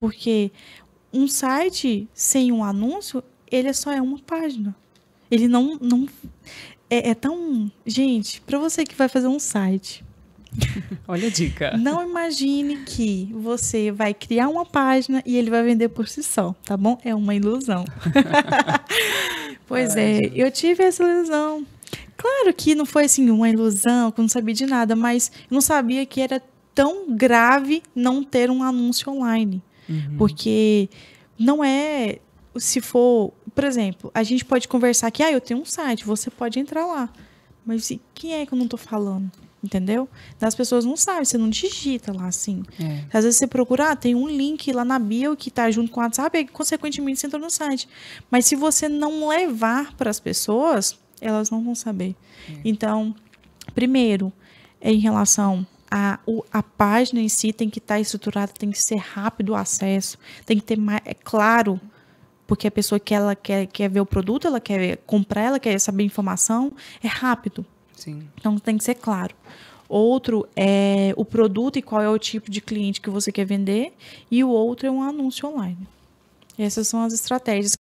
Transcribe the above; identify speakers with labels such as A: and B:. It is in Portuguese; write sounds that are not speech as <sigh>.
A: Porque um site sem um anúncio, ele é só é uma página. Ele não. não é, é tão. Gente, para você que vai fazer um site.
B: <laughs> Olha a dica.
A: Não imagine que você vai criar uma página e ele vai vender por si só, tá bom? É uma ilusão. <laughs> pois Ai, é, Deus. eu tive essa ilusão. Claro que não foi assim uma ilusão, que eu não sabia de nada, mas eu não sabia que era tão grave não ter um anúncio online. Uhum. Porque não é se for, por exemplo, a gente pode conversar que ah, eu tenho um site, você pode entrar lá. Mas quem é que eu não estou falando? Entendeu? As pessoas não sabem, você não digita lá assim. É. Às vezes você procura ah, tem um link lá na bio que está junto com o WhatsApp e, consequentemente, você entra no site. Mas se você não levar para as pessoas, elas não vão saber. É. Então, primeiro, é em relação a, o, a página em si tem que estar tá estruturada, tem que ser rápido o acesso, tem que ter mais, é claro, porque a pessoa que ela quer, quer ver o produto, ela quer comprar, ela quer saber informação, é rápido. Sim. Então tem que ser claro. Outro é o produto e qual é o tipo de cliente que você quer vender, e o outro é um anúncio online. Essas são as estratégias.